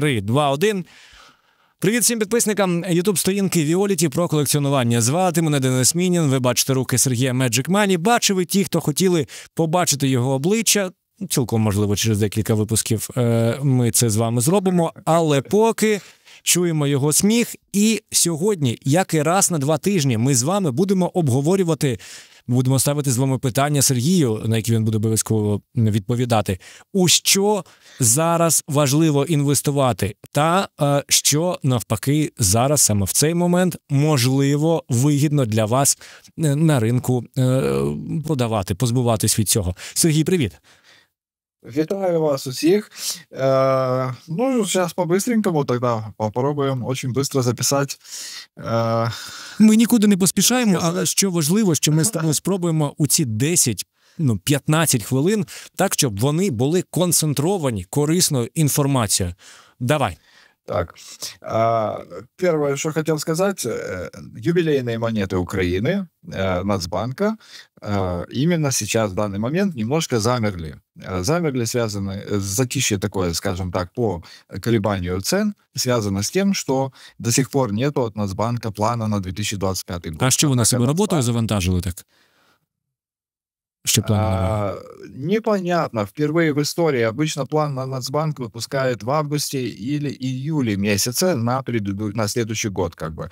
3, 2, 1. Привіт всім підписникам Ютуб сторінки Віоліті про колекціонування. Звати мене Денис Мінін. Ви бачите руки Сергія Меджик Мені. Бачили ті, хто хотіли побачити його обличчя. Цілком можливо, через декілька випусків е, ми це з вами зробимо. Але поки чуємо його сміх. І сьогодні, як і раз на два тижні, ми з вами будемо обговорювати будемо ставити з вами питання Сергію, на які він буде обов'язково відповідати. У що зараз важливо інвестувати, та е, що навпаки зараз саме в цей момент можливо вигідно для вас е, на ринку е, продавати, позбуватись від цього. Сергій, привіт. Вітаю вас усіх. Э, ну, зараз по-быстренькому тогда попробуем очень быстро записать. Э... Ми нікуди не поспішаємо, але що важливо, що ми спробуємо у ці 10 ну, 15 хвилин, так щоб вони були концентровані корисною інформацією. Давай. Так, а, первое, что хотел сказать, э, юбилейные монеты Украины, э, Нацбанка, э, именно сейчас, в данный момент, немножко замерли. Замерли связаны, затишье такое, скажем так, по колебанию цен, связано с тем, что до сих пор нету от Нацбанка плана на 2025 год. А что чого на себе роботою завантажили так? Ще а, непонятно. Впервые в истории обычно план на Нацбанк выпускает в августе или июле месяце на, преду... на следующий год. Как бы.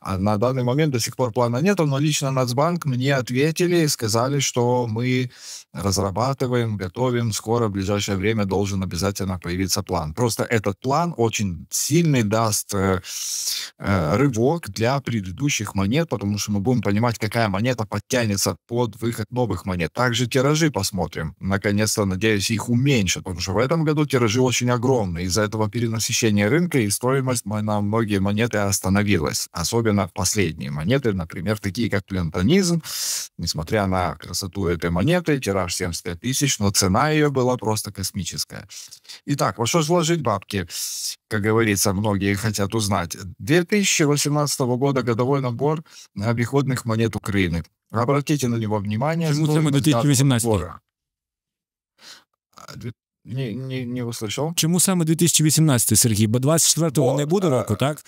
А на данный момент до сих пор плана нет, но лично Нацбанк мне ответили и сказали, что мы разрабатываем, готовим, скоро, в ближайшее время должен обязательно появиться план. Просто этот план очень сильный даст э, э, рывок для предыдущих монет, потому что мы будем понимать, какая монета подтянется под выход новых монет. Также тиражи посмотрим. Наконец-то, надеюсь, их уменьшат, потому что в этом году тиражи очень огромные. Из-за этого перенасыщения рынка и стоимость на многие монеты остановилась. Особенно последние монеты, например, такие как плентонизм. Несмотря на красоту этой монеты, тираж 75 тысяч, но цена ее была просто космическая. Итак, во что же вложить бабки? Как говорится, многие хотят узнать. 2018 года годовой набор обиходных монет Украины. Обратите на него внимание. Почему тема 2018? А, не, не, не услышал. Чому саме 2018, Сергій? Бо 24-го не буде э, року, так?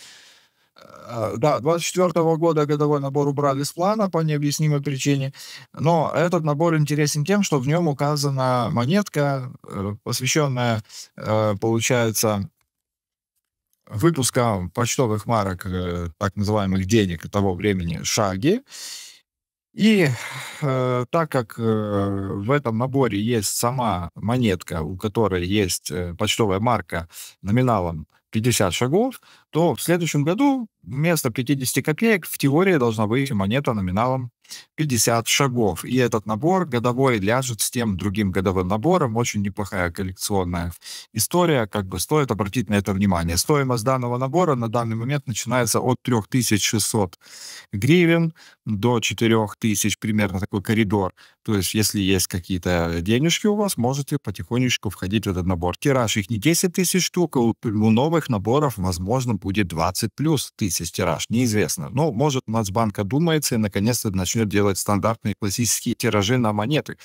Э, да, 24 года годовой набор убрали с плана по необъяснимой причине, но этот набор интересен тем, что в нем указана монетка, э, посвященная, получается, выпуска почтовых марок, так называемых денег того времени, шаги, и э, так как э, в этом наборе есть сама монетка, у которой есть э, почтовая марка номиналом 50 шагов, то в следующем году вместо 50 копеек в теории должна выйти монета номиналом 50 шагов. И этот набор годовой ляжет с тем другим годовым набором. Очень неплохая коллекционная история. Как бы стоит обратить на это внимание. Стоимость данного набора на данный момент начинается от 3600 гривен до 4000, примерно такой коридор. То есть, если есть какие-то денежки у вас, можете потихонечку входить в этот набор. Тираж их не 10 тысяч штук, у, у новых наборов, возможно, будет 20 плюс тысяч тираж. Неизвестно. Но, может, Нацбанка думается и наконец-то начнет начнет делать стандартные классические тиражи на монеты.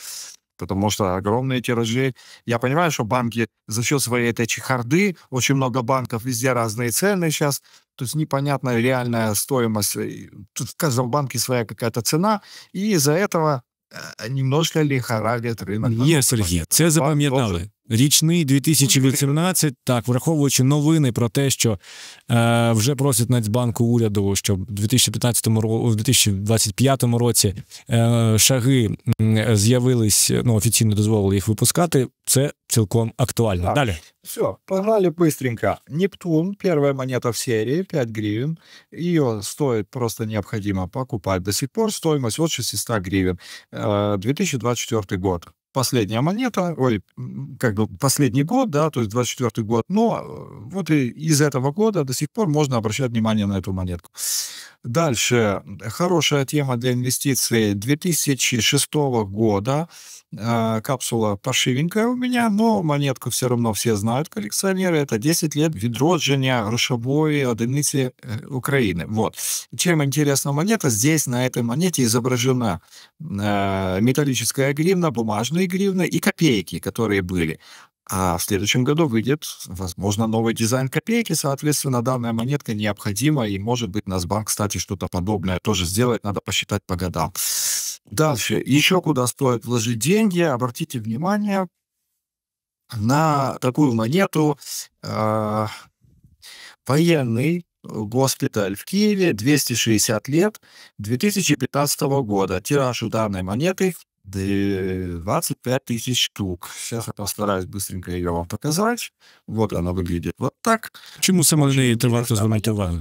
Потому что огромные тиражи. Я понимаю, что банки за счет своей этой чехарды, очень много банков, везде разные цены сейчас. То есть непонятная реальная стоимость. Э, тут в каждом банке своя какая-то цена. И из-за этого э, немножко лихорадит рынок. Ні, Сергей, це запам'ятали. Річний 2018, так враховуючи новини про те, що е, вже просять Нацбанку уряду, щоб в 2015 в 2025 році е, шаги з'явились, ну офіційно дозволили їх випускати. Це цілком актуально. Так. Далі все погнали быстренько. Нептун первая монета в серии 5 гривен. Ее стоит просто необходимо покупать. До сих пор стоимость от 600 гривен. 2024 э, год последняя монета, ой, как бы последний год, да, то есть 24 год, но ну, а, вот из этого года до сих пор можно обращать внимание на эту монетку. Дальше, хорошая тема для инвестиций 2006 года, а, капсула пошивенькая у меня, но монетку все равно все знают, коллекционеры, это 10 лет відродження грошової одиниці э, Украины. Вот. Чем интересна монета? Здесь на этой монете изображена э, металлическая гривна, бумажная, 1 гривны и копейки, которые были. А в следующем году выйдет, возможно, новый дизайн копейки. Соответственно, данная монетка необходима, и, может быть, Насбанк, кстати, что-то подобное тоже сделает. Надо посчитать по годам. Дальше. Еще куда стоит вложить деньги. Обратите внимание на такую монету. Э, военный госпиталь в Киеве 260 лет 2015 года. Тираж у данной монеты 25 тысяч штук. Сейчас я постараюсь быстренько ее вам показать. Вот она выглядит вот так. Чему саме неї тривати звернути увагу,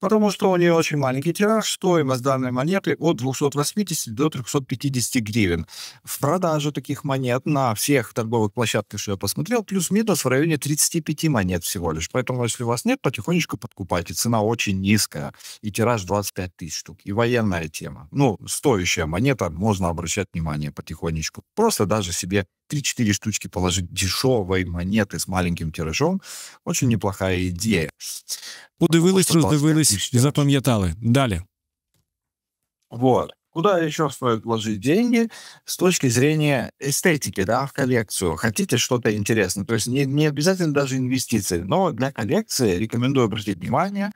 потому что у нее очень маленький тираж, стоимость данной монеты от 280 до 350 гривен. В продаже таких монет на всех торговых площадках, что я посмотрел, плюс-минус в районе 35 монет всего лишь. Поэтому, если у вас нет, потихонечку подкупайте. Цена очень низкая, и тираж 25 тысяч штук. И военная тема. Ну, стоящая монета, можно обращать внимание потихонечку. Просто даже себе 3-4 штучки положить дешевой монеты с маленьким тиражом очень неплохая идея Подивились, роздивились, запам'ятали. далее Вот. Куда еще стоит вложить деньги с точки зрения эстетики, да, в коллекцию? Хотите что-то интересное? То есть не, не обязательно даже инвестиции, но для коллекции рекомендую обратить внимание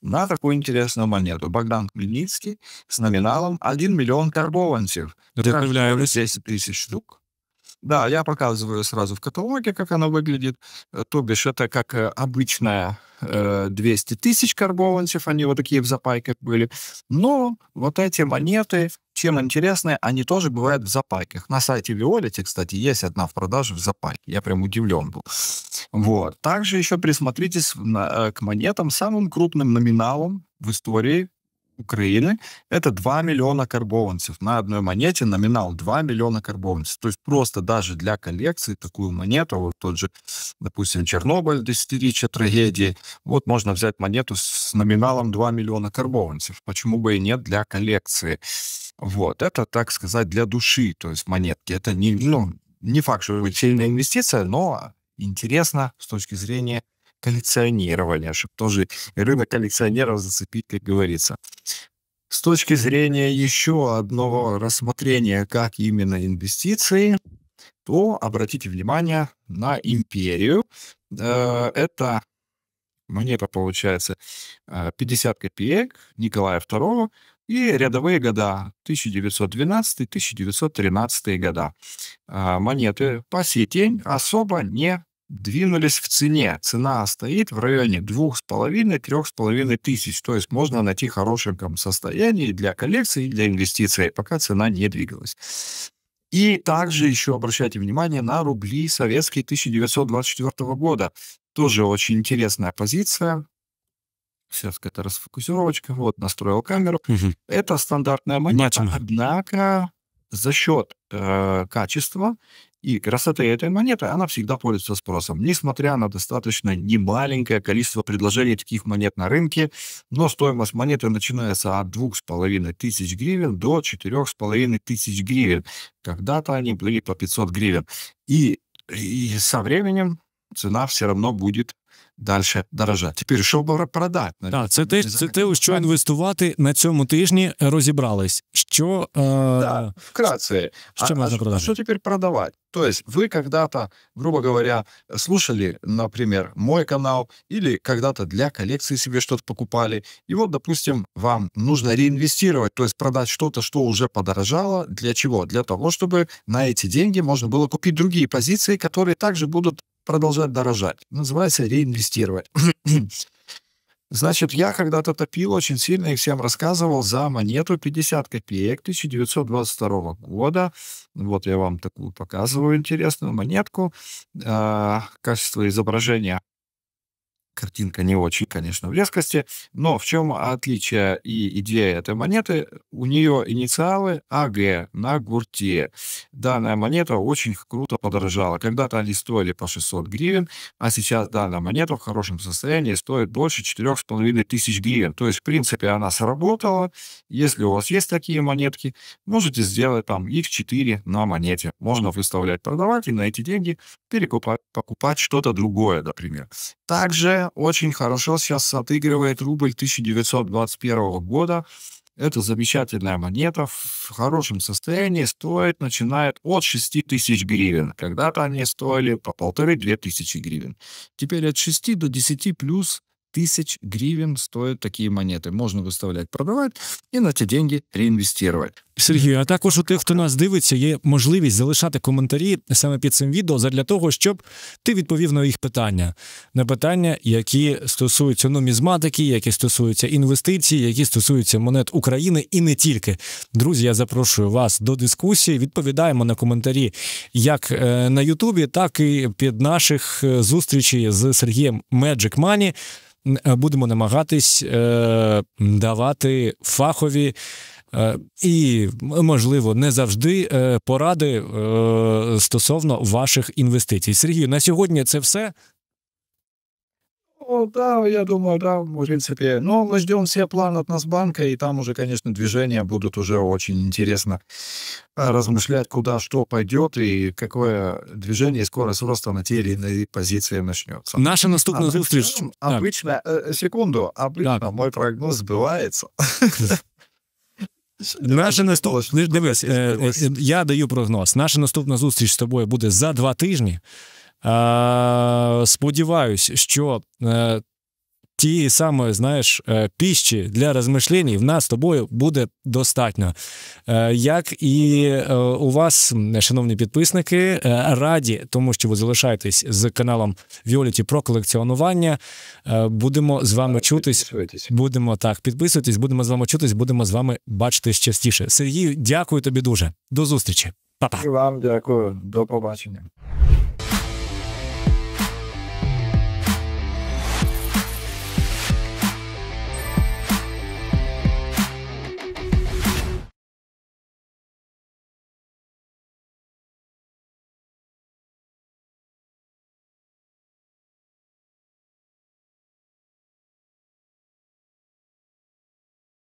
на такую интересную монету. Богдан Хмельницкий с номиналом 1 миллион карбованцев. Додивляюсь. 10 тысяч штук. Да, я показываю сразу в каталоге, как она выглядит. Э, то бишь, это как э, обычная 200 э, тысяч карбованцев, они вот такие в запайках были. Но вот эти монеты, чем интересны, они тоже бывают в запайках. На сайте Виолити, кстати, есть одна в продаже в запайке. Я прям удивлен был. Вот. Также еще присмотритесь к монетам самым крупным номиналом в истории Украины, это 2 миллиона карбованцев. На одной монете номинал 2 миллиона карбованцев. То есть просто даже для коллекции такую монету, вот тот же, допустим, Чернобыль, десятиричие трагедии, вот можно взять монету с номиналом 2 миллиона карбованцев. Почему бы и нет для коллекции? Вот, это, так сказать, для души, то есть монетки. Это не, ну, не факт, что это сильная инвестиция, но интересно с точки зрения коллекционирования, чтобы тоже рынок коллекционеров зацепить, как говорится. С точки зрения еще одного рассмотрения, как именно инвестиции, то обратите внимание на империю. Э, это монета, получается, 50 э, копеек Николая II и рядовые года 1912-1913 года. Э, монеты по сей день особо не двинулись в цене. Цена стоит в районе 2,5-3,5 тысяч. То есть можно найти в хорошем состоянии для коллекции и для инвестиций, а пока цена не двигалась. И также еще обращайте внимание на рубли советские 1924 года. Тоже очень интересная позиция. Сейчас какая-то расфокусировочка. Вот, настроил камеру. Это стандартная монета. Однако за счет э, качества и красота этой монеты, она всегда пользуется спросом, несмотря на достаточно немаленькое количество предложений таких монет на рынке, но стоимость монеты начинается от 2,5 тысяч гривен до 4,5 тысяч гривен. Когда-то они были по 500 гривен. И, и со временем цена все равно будет далі дорожати. Тепер, щоб продати. Так, це ти це те, у що інвестувати на цьому тижні розібрались. Що е... да, вкратце, що а, можна а продати? Що тепер продавати? То есть вы когда-то, грубо говоря, слушали, например, мой канал, или когда-то для коллекции себе что-то покупали, и вот, допустим, вам нужно реинвестировать, то есть продать что-то, что уже подорожало. Для чего? Для того, чтобы на эти деньги можно было купить другие позиции, которые также будут продолжать дорожать. Называется реинвестировать. Значит, я когда-то топил очень сильно и всем рассказывал за монету 50 копеек 1922 года. Вот я вам такую показываю интересную монетку. Э, качество изображения Картинка не очень, конечно, в резкости, но в чем отличие и идея этой монеты? У нее инициалы АГ на гурте. Данная монета очень круто подорожала. Когда-то они стоили по 600 гривен, а сейчас данная монета в хорошем состоянии стоит больше 4,5 тысяч гривен. То есть, в принципе, она сработала. Если у вас есть такие монетки, можете сделать там их 4 на монете. Можно выставлять продавать и на эти деньги перекупать, покупать что-то другое, например. Также очень хорошо сейчас отыгрывает рубль 1921 года. Это замечательная монета в хорошем состоянии, стоит, начинает от 6 тысяч гривен. Когда-то они стоили по полторы-две тысячи гривен. Теперь от 6 до 10 плюс тысяч гривен стоят такие монеты. Можно выставлять, продавать и на те деньги реинвестировать. Сергію, а також у тих, хто нас дивиться, є можливість залишати коментарі саме під цим відео, для того, щоб ти відповів на їх питання, на питання, які стосуються нумізматики, які стосуються інвестицій, які стосуються монет України і не тільки. Друзі, я запрошую вас до дискусії. Відповідаємо на коментарі як е, на Ютубі, так і під наших е, зустрічей з Сергієм Magic Money. Е, будемо намагатись е, давати фахові. і можливо не завжди поради стосовно ваших інвестицій. Сергію, на сьогодні це все. Ну, да, я думаю, да, в принципе. Но ну, мы ждем все план от нас банка, и там уже, конечно, движения будут уже очень интересно э, размышлять, куда что пойдет и какое движение и скорость роста на те или иные позиции начнется. Наша наступная а, зустріч... Обычно, так. Э, секунду, обычно так. мой прогноз сбывается. Наше наступна дивись, я даю прогноз. Наша наступна зустріч з тобою буде за два тижні. А, сподіваюсь, що тієї самої, знаєш, е, піщі для розмишлень в нас з тобою буде достатньо. Е, як і е, у вас, шановні підписники, раді, тому що ви залишаєтесь з каналом Віоліті про колекціонування. Будемо з вами чутись. Будемо так, підписуйтесь, будемо з вами чутись, будемо з вами бачитись частіше. Сергію, дякую тобі дуже. До зустрічі. Па-па. І вам дякую, до побачення.